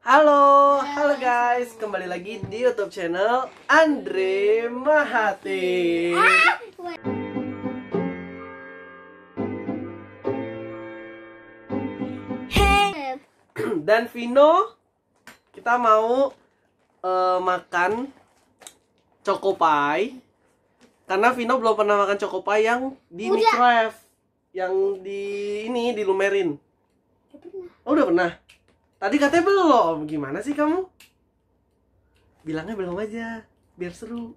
Halo, halo guys, kembali lagi di YouTube channel Andre Mahati. Ah. Dan Vino, kita mau uh, makan pie karena Vino belum pernah makan pie yang di Udah. yang di ini dilumerin. Udah Oh, udah pernah. Tadi katanya belum. Gimana sih kamu? Bilangnya belum aja, biar seru.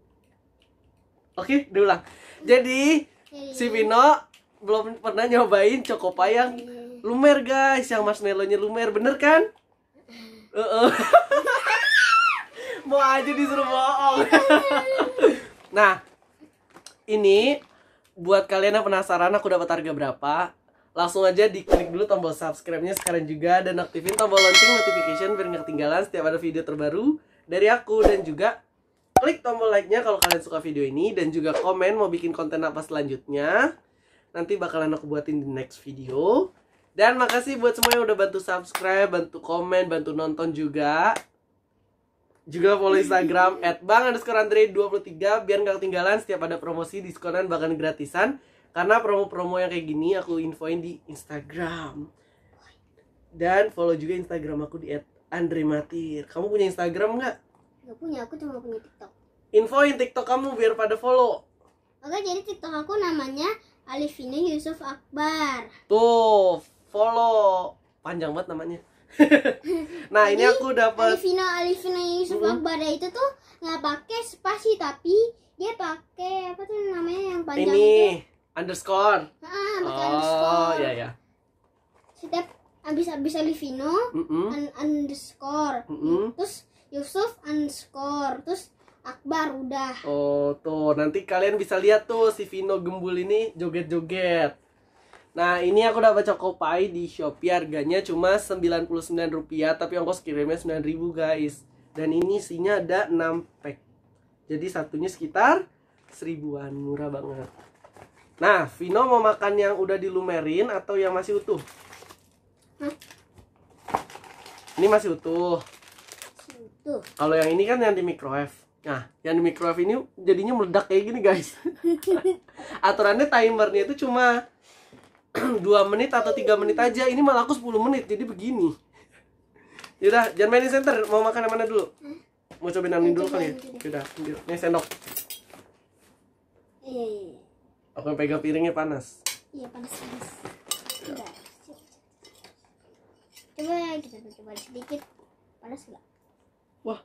Oke, diulang. Jadi, iya. si Vino belum pernah nyobain cokopa yang iya. lumer guys, yang marshmallow-nya lumer, bener kan? Uh -uh. Mau aja disuruh bohong. Iya. nah, ini buat kalian yang penasaran aku dapat harga berapa, Langsung aja diklik dulu tombol subscribe-nya sekarang juga dan aktifin tombol lonceng notification biar nggak ketinggalan setiap ada video terbaru dari aku dan juga klik tombol like-nya kalau kalian suka video ini dan juga komen mau bikin konten apa selanjutnya. Nanti bakalan aku buatin di next video. Dan makasih buat semua yang udah bantu subscribe, bantu komen, bantu nonton juga. Juga follow Instagram at bang 23 biar nggak ketinggalan setiap ada promosi, diskonan, bahkan gratisan. Karena promo-promo yang kayak gini aku infoin di Instagram. Dan follow juga Instagram aku di @andrematir. Kamu punya Instagram nggak? Gak punya, aku cuma punya TikTok. Infoin TikTok kamu biar pada follow. Oke, jadi TikTok aku namanya Alifina Yusuf Akbar. Tuh, follow. Panjang banget namanya. nah, jadi, ini aku dapat Alifina Alifina Yusuf mm -hmm. Akbar ya, itu tuh nggak pakai spasi tapi dia pakai apa tuh namanya yang panjang ini. itu? underscore. Ah, oh, underscore. ya ya. Setiap habis habis Alivino mm -mm. underscore. Mm -mm. Terus Yusuf underscore. Terus Akbar udah. Oh, tuh nanti kalian bisa lihat tuh si Vino Gembul ini joget-joget. Nah, ini aku dapat Chocopai di Shopee harganya cuma Rp99 tapi ongkos kirimnya 9000 guys. Dan ini isinya ada 6 pack. Jadi satunya sekitar seribuan murah banget. Nah, Vino mau makan yang udah dilumerin atau yang masih utuh? Hah? Ini masih utuh. utuh. Kalau yang ini kan yang di microwave. Nah, yang di microwave ini jadinya meledak kayak gini, guys. Aturannya timernya itu cuma 2 menit atau 3 menit aja. Ini malah aku 10 menit, jadi begini. Yaudah, jangan main center. Mau makan yang mana dulu? Mau cobain yang dulu kali ya? Yaudah, nih Ini sendok. Iya, iya. iya. Aku yang pegang piringnya panas. Iya panas panas. Coba kita coba sedikit. Panas nggak? Wah.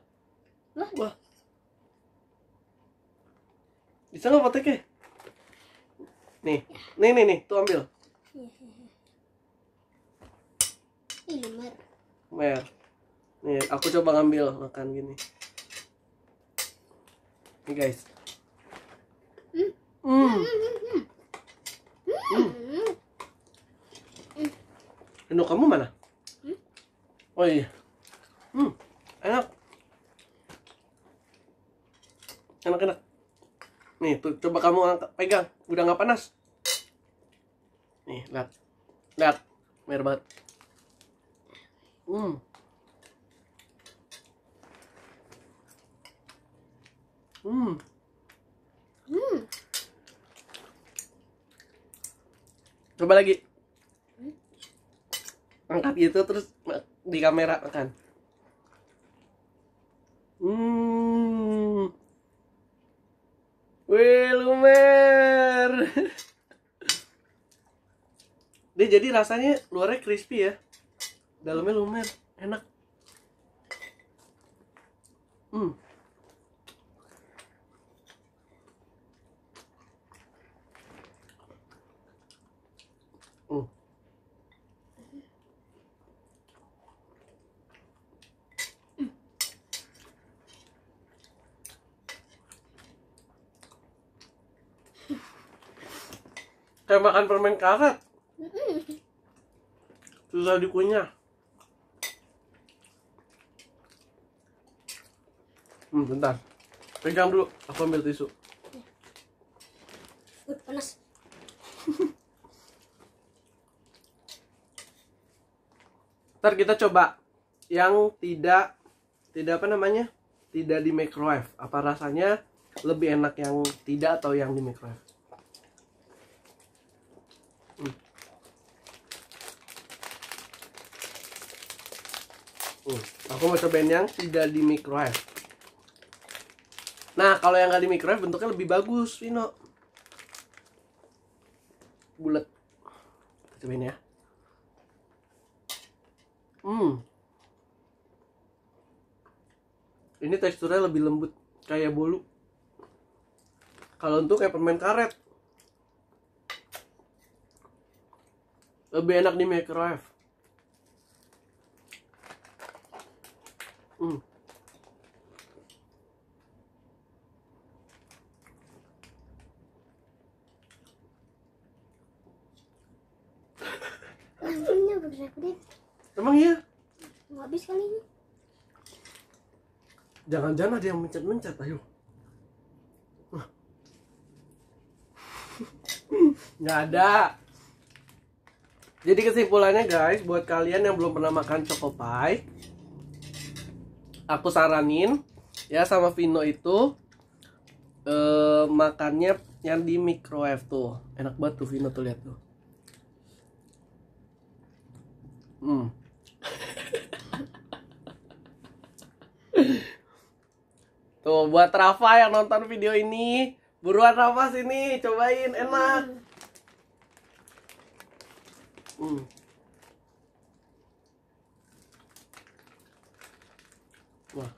Wah. Wah. Bisa nggak pakai Nih, ya. nih, nih, nih, tuh ambil. Ini mer. Mer. Nih, aku coba ngambil makan gini. Nih guys. Hmm. Mm. Rindu kamu mana? Hmm? Oh iya. Hmm, enak. Enak-enak. Nih, tuh, coba kamu angkat, pegang. Udah nggak panas. Nih, lihat. Lihat. Merah banget. Hmm. Hmm. Hmm. Coba lagi angkat gitu terus eh, di kamera kan hmm Wih, lumer. Dia jadi rasanya luarnya crispy ya. Dalamnya lumer, enak. Hmm. kayak makan permen karet susah dikunyah hmm, bentar pegang dulu aku ambil tisu Udah panas ntar kita coba yang tidak tidak apa namanya tidak di microwave apa rasanya lebih enak yang tidak atau yang di microwave Uh, Aku mau cobain yang tidak di microwave. Nah, kalau yang gak di microwave bentuknya lebih bagus, Vino. Bulat. Kita cobain ya. Hmm. Ini teksturnya lebih lembut kayak bolu. Kalau untuk kayak permen karet. Lebih enak di microwave. emang iya nggak habis kali ini jangan-jangan ada yang mencet-mencet ayo nggak ada jadi kesimpulannya guys buat kalian yang belum pernah makan choco pie aku saranin ya sama Vino itu eh, makannya yang di microwave tuh enak banget tuh Vino tuh lihat tuh Hmm. tuh buat Rafa yang nonton video ini buruan Rafa sini cobain enak hmm. wah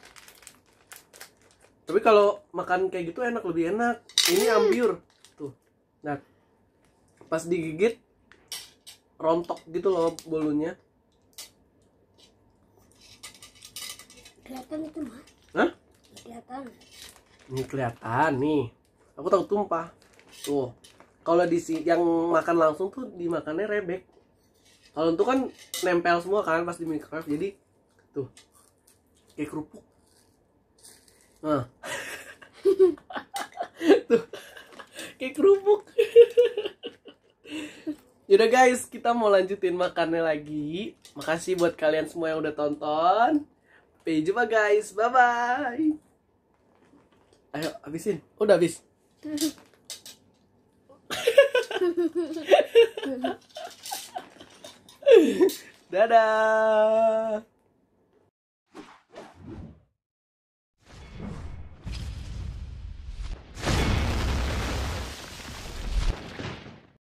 tapi kalau makan kayak gitu enak lebih enak ini hmm. ambiur tuh nah pas digigit rontok gitu loh bolunya kelihatan itu mah Hah? kelihatan ini kelihatan nih aku tahu tumpah tuh kalau di si yang makan langsung tuh dimakannya rebek kalau itu kan nempel semua kan pas di microwave jadi tuh kayak kerupuk nah tuh kayak kerupuk Yaudah guys, kita mau lanjutin makannya lagi. Makasih buat kalian semua yang udah tonton. Sampai jumpa guys. Bye bye. Ayo habisin. Udah habis. Dadah.